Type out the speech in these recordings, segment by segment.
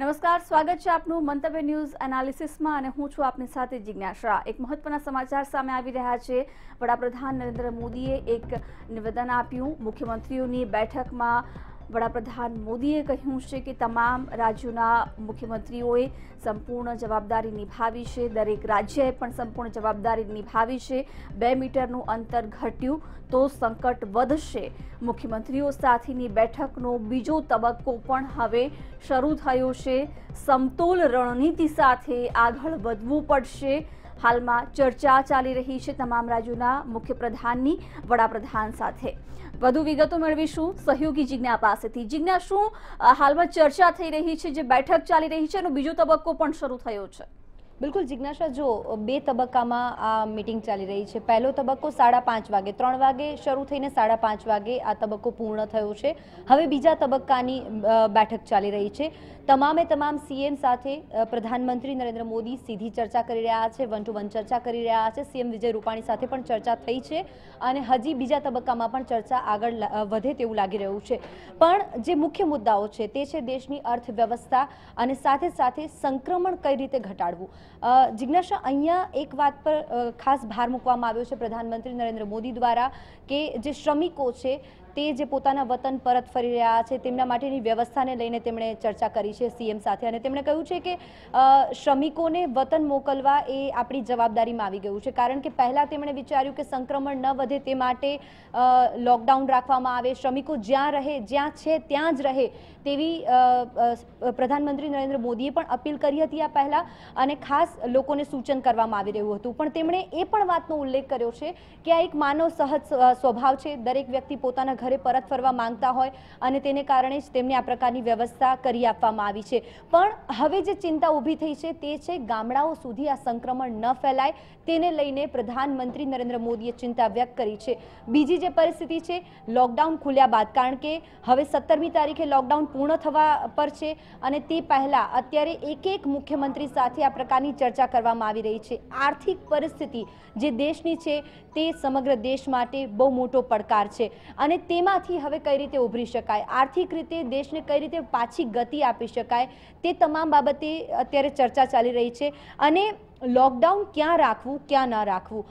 નમસ્કાર સ્વાગત છે આપનું મંતવ્ય ન્યૂઝ એનાલિસિસમાં અને હું છું આપની સાથે જિજ્ઞાસા એક મહત્વના સમાચાર સામે આવી રહ્યા છે વડાપ્રધાન નરેન્દ્ર મોદીએ એક નિવેદન આપ્યું મુખ્યમંત્રીઓની બેઠકમાં વડાપ્રધાન મોદીએ કહ્યું છે કે તમામ રાજ્યોના મુખ્યમંત્રીઓએ સંપૂર્ણ જવાબદારી નિભાવી છે દરેક રાજ્યએ પણ સંપૂર્ણ જવાબદારી નિભાવી છે બે મીટરનું અંતર ઘટ્યું તો સંકટ વધશે મુખ્યમંત્રીઓ સાથેની બેઠકનો બીજો તબક્કો પણ હવે શરૂ થયો છે સમતોલ રણનીતિ સાથે આગળ વધવું પડશે હાલમાં ચર્ચા ચાલી રહી છે તમામ રાજ્યોના મુખ્યપ્રધાનની વડાપ્રધાન સાથે વધુ વિગતો મેળવીશું સહયોગી જિજ્ઞા પાસેથી જિજ્ઞા શું હાલમાં ચર્ચા થઈ રહી છે જે બેઠક ચાલી રહી છે એનો બીજો તબક્કો પણ શરૂ થયો છે બિલકુલ જિજ્ઞાસા જો બે તબક્કામાં આ મિટિંગ ચાલી રહી છે પહેલો તબક્કો સાડા પાંચ વાગે ત્રણ વાગે શરૂ થઈને સાડા પાંચ વાગે આ તબક્કો પૂર્ણ થયો છે હવે બીજા તબક્કાની બેઠક ચાલી રહી છે તમામે તમામ સીએમ સાથે પ્રધાનમંત્રી નરેન્દ્ર મોદી સીધી ચર્ચા કરી રહ્યા છે વન ટુ વન ચર્ચા કરી રહ્યા છે સીએમ વિજય રૂપાણી સાથે પણ ચર્ચા થઈ છે અને હજી બીજા તબક્કામાં પણ ચર્ચા આગળ વધે તેવું લાગી રહ્યું છે પણ જે મુખ્ય મુદ્દાઓ છે તે છે દેશની અર્થવ્યવસ્થા અને સાથે સાથે સંક્રમણ કઈ રીતે ઘટાડવું જિજ્ઞાસા અહીંયા એક વાત પર ખાસ ભાર મૂકવામાં આવ્યો છે પ્રધાનમંત્રી નરેન્દ્ર મોદી દ્વારા કે જે શ્રમિકો છે તે જે પોતાના વતન પરત ફરી રહ્યા છે તેમના માટેની વ્યવસ્થાને લઈને તેમણે ચર્ચા કરી છે સીએમ સાથે અને તેમણે કહ્યું છે કે શ્રમિકોને વતન મોકલવા એ આપણી જવાબદારીમાં આવી ગયું છે કારણ કે પહેલાં તેમણે વિચાર્યું કે સંક્રમણ ન વધે તે માટે લોકડાઉન રાખવામાં આવે શ્રમિકો જ્યાં રહે જ્યાં છે ત્યાં જ રહે તેવી પ્રધાનમંત્રી નરેન્દ્ર મોદીએ પણ અપીલ કરી હતી આ પહેલાં અને ખાસ લોકોને સૂચન કરવામાં આવી રહ્યું હતું પણ તેમણે એ પણ વાતનો ઉલ્લેખ કર્યો છે કે આ એક માનવ સહજ સ્વભાવ છે દરેક વ્યક્તિ પોતાના ઘરે પરત ફરવા માંગતા હોય અને તેને કારણે જ તેમને આ પ્રકારની વ્યવસ્થા કરી આપવામાં આવી છે પણ હવે જે ચિંતા ઊભી થઈ છે તે છે ગામડાઓ સુધી આ સંક્રમણ ન ફેલાય તેને લઈને પ્રધાનમંત્રી નરેન્દ્ર મોદીએ ચિંતા વ્યક્ત કરી છે બીજી જે પરિસ્થિતિ છે લોકડાઉન ખુલ્યા બાદ કારણ કે હવે સત્તરમી તારીખે લોકડાઉન પૂર્ણ થવા પર છે અને તે પહેલાં અત્યારે એક એક મુખ્યમંત્રી સાથે આ પ્રકારની ચર્ચા કરવામાં આવી રહી છે આર્થિક પરિસ્થિતિ જે દેશની છે તે સમગ્ર દેશ માટે બહુ મોટો પડકાર છે અને તેમાંથી હવે કઈ રીતે ઉભરી શકાય આર્થિક રીતે દેશને કઈ રીતે પાછી ગતિ આપી શકાય તે તમામ બાબતે અત્યારે ચર્ચા ચાલી રહી છે અને લોકડાઉન ક્યાં રાખવું ક્યાં ના રાખવું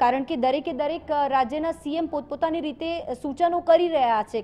કારણ કે દરેકે દરેક રાજ્યના સીએમ પોતપોતાની રીતે સૂચનો કરી રહ્યા છે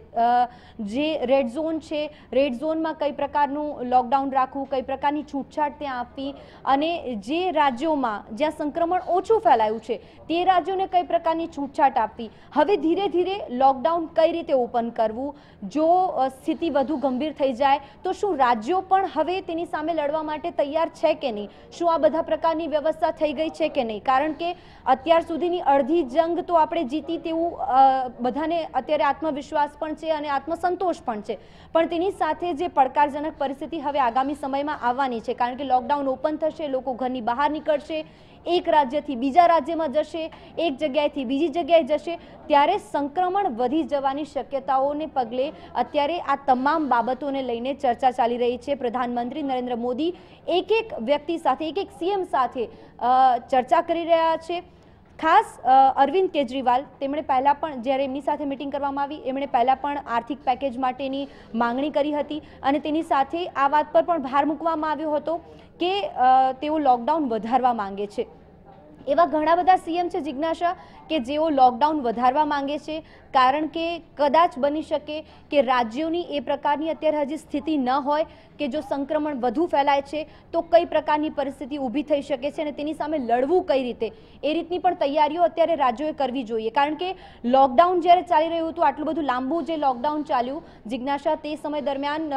જે રેડ ઝોન છે રેડ ઝોનમાં કઈ પ્રકારનું લોકડાઉન રાખવું કઈ પ્રકારની છૂટછાટ ત્યાં આપવી અને જે રાજ્યોમાં જ્યાં સંક્રમણ ઓછું ફેલાયું છે તે રાજ્યોને કઈ પ્રકારની છૂટછાટ આપવી હવે ધીરે ધીરે લોકડાઉન કઈ રીતે ઓપન કરવું જો સ્થિતિ વધુ ગંભીર થઈ જાય તો શું રાજ્યો પણ હવે તેની સામે લડવા માટે તૈયાર છે કે નહીં શું આ બધા પ્રકાર પ્રકારની વ્યવસ્થા થઈ ગઈ છે કે નહીં કારણ કે અત્યાર સુધીની અડધી જંગ તો આપણે જીતી તેવું બધાને અત્યારે આત્મવિશ્વાસ પણ છે અને આત્મસંતોષ પણ છે પણ તેની સાથે જે પડકારજનક પરિસ્થિતિ હવે આગામી સમયમાં આવવાની છે કારણ કે લોકડાઉન ઓપન થશે લોકો ઘરની બહાર નીકળશે એક રાજ્યથી બીજા રાજ્યમાં જશે એક જગ્યાએથી બીજી જગ્યાએ જશે ત્યારે સંક્રમણ વધી જવાની શક્યતાઓને પગલે અત્યારે આ તમામ બાબતોને લઈને ચર્ચા ચાલી રહી છે પ્રધાનમંત્રી નરેન્દ્ર મોદી એક એક વ્યક્તિ સાથે એક એક સીએમ સાથે ચર્ચા કરી રહ્યા છે ખાસ અરવિંદ કેજરીવાલ તેમણે પહેલાં પણ જ્યારે એમની સાથે મિટિંગ કરવામાં આવી એમણે પહેલાં પણ આર્થિક પેકેજ માટેની માંગણી કરી હતી અને તેની સાથે આ વાત પર પણ ભાર મૂકવામાં આવ્યો હતો કે તેઓ લોકડાઉન વધારવા માંગે છે એવા ઘણા બધા સીએમ છે જિજ્ઞાસા કે જેઓ લોકડાઉન વધારવા માંગે છે કારણ કે કદાચ બની શકે કે રાજ્યોની એ પ્રકારની અત્યારે હજી સ્થિતિ ન હોય કે જો સંક્રમણ વધુ ફેલાય છે તો કઈ પ્રકારની પરિસ્થિતિ ઊભી થઈ શકે છે અને તેની સામે લડવું કઈ રીતે એ રીતની પણ તૈયારીઓ અત્યારે રાજ્યોએ કરવી જોઈએ કારણ કે લોકડાઉન જ્યારે ચાલી રહ્યું હતું આટલું બધું લાંબુ જે લોકડાઉન ચાલ્યું જિજ્ઞાસા તે સમય દરમિયાન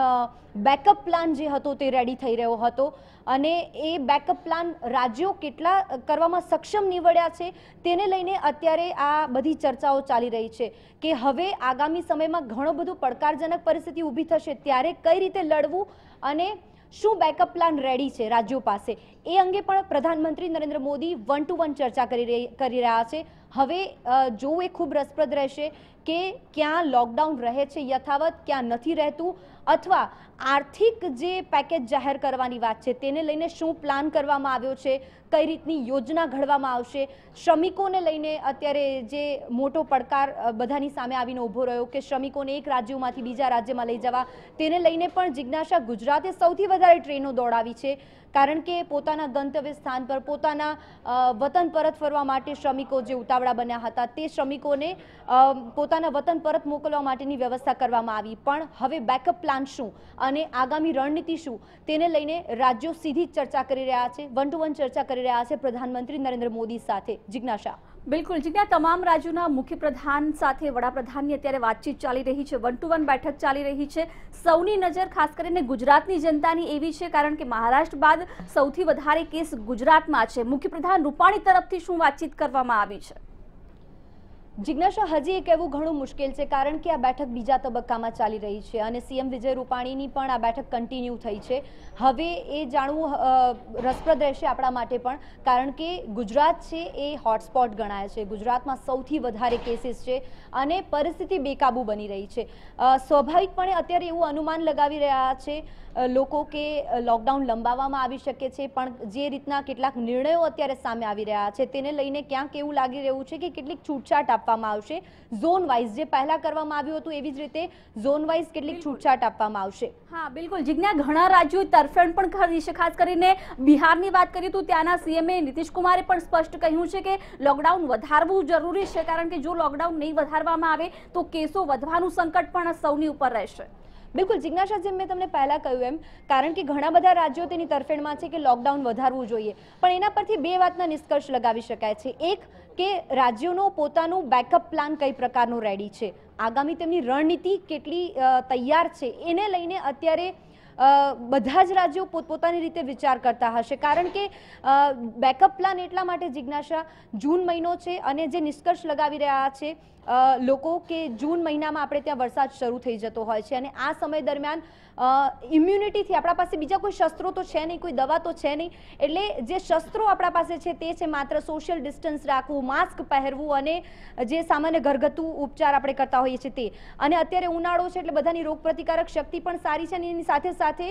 બેકઅપ પ્લાન જે હતો તે રેડી થઈ રહ્યો હતો અને એ બેકઅપ પ્લાન રાજ્યો કેટલા કરવામાં સક્ષમ નીવડ્યા છે તેને લઈને અત્યારે અત્યારે આ બધી ચર્ચાઓ ચાલી રહી છે કે હવે આગામી સમયમાં ઘણો બધું પડકારજનક પરિસ્થિતિ ઊભી થશે ત્યારે કઈ રીતે લડવું અને શું બેકઅપ પ્લાન રેડી છે રાજ્યો પાસે એ અંગે પણ પ્રધાનમંત્રી Narendra Modi one to one ચર્ચા કરી કરી રહ્યા છે હવે જોવું એ ખૂબ રસપ્રદ રહેશે કે ક્યાં લોકડાઉન રહે છે યથાવત ક્યાં નથી રહેતું અથવા આર્થિક જે પેકેજ જાહેર કરવાની વાત છે તેને લઈને શું પ્લાન કરવામાં આવ્યો છે કઈ રીતની યોજના ઘડવામાં આવશે શ્રમિકોને લઈને અત્યારે જે મોટો પડકાર બધાની સામે આવીને ઊભો રહ્યો કે શ્રમિકોને એક રાજ્યોમાંથી બીજા રાજ્યમાં લઈ જવા તેને લઈને પણ જિજ્ઞાસા ગુજરાતે સૌથી વધારે ટ્રેનો દોડાવી છે કારણ કે પોતાની પોતાના ગંતવ્ય સ્થાન પર પોતાના વતન પરત ફરવા માટે શ્રમિકો જે ઉતાવળા બન્યા હતા તે શ્રમિકોને પોતાના વતન પરત મોકલવા માટેની વ્યવસ્થા કરવામાં આવી પણ હવે બેકઅપ પ્લાન શું અને આગામી રણનીતિ શું તેને લઈને રાજ્યો સીધી ચર્ચા કરી રહ્યા છે વન ટુ વન ચર્ચા કરી રહ્યા છે પ્રધાનમંત્રી નરેન્દ્ર મોદી સાથે જિજ્ઞાસા બિલકુલ જીજ્ઞા તમામ રાજ્યોના મુખ્ય પ્રધાન સાથે વડાપ્રધાનની અત્યારે વાતચીત ચાલી રહી છે વન ટુ વન બેઠક ચાલી રહી છે સૌની નજર ખાસ કરીને ગુજરાતની જનતાની એવી છે કારણ કે મહારાષ્ટ્ર બાદ સૌથી વધારે કેસ ગુજરાતમાં છે મુખ્યપ્રધાન રૂપાણી તરફથી શું વાતચીત કરવામાં આવી છે જિજ્ઞાસા હજી એ કહેવું ઘણું મુશ્કેલ છે કારણ કે આ બેઠક બીજા તબક્કામાં ચાલી રહી છે અને સીએમ વિજય રૂપાણીની પણ આ બેઠક કન્ટિન્યુ થઈ છે હવે એ જાણવું રસપ્રદ રહેશે આપણા માટે પણ કારણ કે ગુજરાત છે એ હોટસ્પોટ ગણાય છે ગુજરાતમાં સૌથી વધારે કેસીસ છે અને પરિસ્થિતિ બેકાબુ બની રહી છે સ્વાભાવિકપણે અત્યારે એવું અનુમાન લગાવી રહ્યા છે લોકો કે લોકડાઉન લંબાવવામાં આવી શકે છે પણ જે રીતના કેટલાક નિર્ણયો અત્યારે સામે આવી રહ્યા છે તેને લઈને ક્યાંક એવું લાગી રહ્યું છે કે કેટલીક છૂટછાટ આપવામાં આવશે ઝોન વાઇઝ જે પહેલા કરવામાં આવ્યું હતું એવી જ રીતે ઝોન વાઇઝ કેટલીક છૂટછાટ આપવામાં આવશે હા બિલકુલ જિજ્ઞા ઘણા રાજ્યો તરફેણ પણ કરી છે ખાસ કરીને બિહારની વાત કરીએ તો ત્યાંના સીએમએ નીતિશકુમારે પણ સ્પષ્ટ કહ્યું છે કે લોકડાઉન વધારવું જરૂરી છે કારણ કે જો લોકડાઉન નહીં વધારવામાં આવે તો કેસો વધવાનું સંકટ પણ સૌની ઉપર રહેશે બિલકુલ જિજ્ઞાસા જેમ મેં તમને પહેલાં કહ્યું એમ કારણ કે ઘણા બધા રાજ્યો તેની તરફેણમાં છે કે લોકડાઉન વધારવું જોઈએ પણ એના પરથી બે વાતના નિષ્કર્ષ લગાવી શકાય છે એક કે રાજ્યોનો પોતાનું બેકઅપ પ્લાન કઈ પ્રકારનો રેડી છે આગામી તેમની રણનીતિ કેટલી તૈયાર છે એને લઈને અત્યારે બધા જ રાજ્યો પોતપોતાની રીતે વિચાર કરતા હશે કારણ કે બેકઅપ પ્લાન એટલા માટે જિજ્ઞાસા જૂન મહિનો છે અને જે નિષ્કર્ષ લગાવી રહ્યા છે લોકો કે જૂન મહિનામાં આપણે ત્યાં વરસાદ શરૂ થઈ જતો હોય છે અને આ સમય દરમિયાન ઇમ્યુનિટીથી આપણા પાસે બીજા કોઈ શસ્ત્રો તો છે નહીં કોઈ દવા તો છે નહીં એટલે જે શસ્ત્રો આપણા પાસે છે તે છે માત્ર સોશિયલ ડિસ્ટન્સ રાખવું માસ્ક પહેરવું અને જે સામાન્ય ઘરગથ્થુ ઉપચાર આપણે કરતા હોઈએ છીએ તે અને અત્યારે ઉનાળો છે એટલે બધાની રોગપ્રતિકારક શક્તિ પણ સારી છે અને એની સાથે સાથે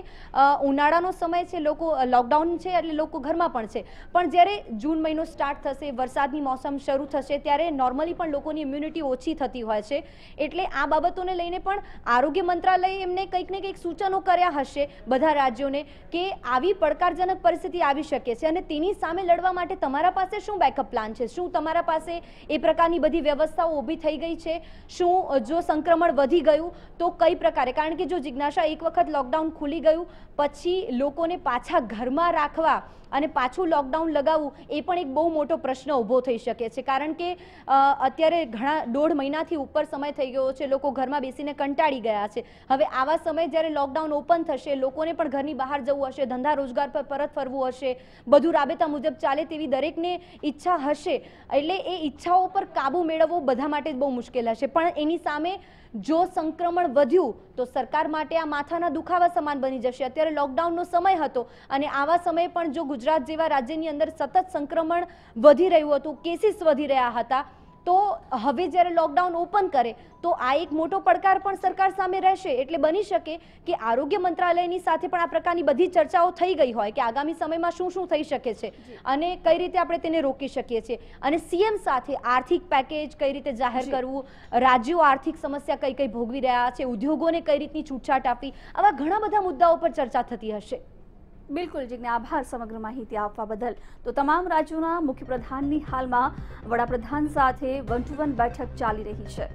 ઉનાળાનો સમય છે લોકો લોકડાઉન છે એટલે લોકો ઘરમાં પણ છે પણ જ્યારે જૂન મહિનો સ્ટાર્ટ થશે વરસાદની મોસમ શરૂ થશે ત્યારે નોર્મલી પણ લોકોની ઇમ્યુનિટી ઓછી થતી હોય છે એટલે આ બાબતોને લઈને પણ આરોગ્ય મંત્રાલય એમને કંઈક ને કંઈક સૂચનો કર્યા હશે બધા રાજ્યોને કે આવી પડકારજનક પરિસ્થિતિ આવી શકે છે અને તેની સામે લડવા માટે તમારા પાસે શું બેકઅપ પ્લાન છે શું તમારા પાસે એ પ્રકારની બધી વ્યવસ્થાઓ ઊભી થઈ ગઈ છે શું જો સંક્રમણ વધી ગયું તો કઈ પ્રકારે કારણ કે જો જિજ્ઞાસા એક વખત લોકડાઉન ખુલી ગયું પછી લોકોને પાછા ઘરમાં રાખવા અને પાછું લોકડાઉન લગાવવું એ પણ એક બહુ મોટો પ્રશ્ન ઊભો થઈ શકે છે કારણ કે અત્યારે ઘણા દોઢ મહિનાથી ઉપર સમય થઈ ગયો છે લોકો ઘરમાં બેસીને કંટાળી ગયા છે હવે આવા સમય જ્યારે લોકડાઉન ઓપન થશે લોકોને પણ ઘરની બહાર જવું હશે ધંધા રોજગાર પર પરત ફરવું હશે બધું રાબેતા મુજબ ચાલે તેવી દરેકને ઈચ્છા હશે એટલે એ ઈચ્છાઓ પર કાબુ મેળવવો બધા માટે જ બહુ મુશ્કેલ હશે પણ એની સામે જો સંક્રમણ વધ્યું તો સરકાર માટે આ માથાના દુખાવા સમાન બની જશે અત્યારે લોકડાઉનનો સમય હતો અને આવા સમયે પણ જો ગુજરાત જેવા રાજ્યની અંદર સતત સંક્રમણ વધી રહ્યું હતું કેસીસ વધી રહ્યા હતા તો હવે જ્યારે લોકડાઉન ઓપન કરે તો આ એક મોટો પડકાર પણ સરકાર સામે રહેશે એટલે બની શકે કે આરોગ્ય મંત્રાલયની સાથે પણ આ પ્રકારની બધી ચર્ચાઓ થઈ ગઈ હોય કે આગામી સમયમાં શું શું થઈ શકે છે અને કઈ રીતે આપણે તેને રોકી શકીએ છીએ અને સીએમ સાથે આર્થિક પેકેજ કઈ રીતે જાહેર કરવું રાજ્યો આર્થિક સમસ્યા કઈ કઈ ભોગવી રહ્યા છે ઉદ્યોગોને કઈ રીતની છૂટછાટ આપવી આવા ઘણા બધા મુદ્દાઓ પર ચર્ચા થતી હશે બિલકુલ જીગને આભાર સમગ્ર માહિતી આપવા બદલ તો તમામ રાજ્યોના મુખ્યપ્રધાનની હાલમાં વડાપ્રધાન સાથે વન ટુ વન બેઠક ચાલી રહી છે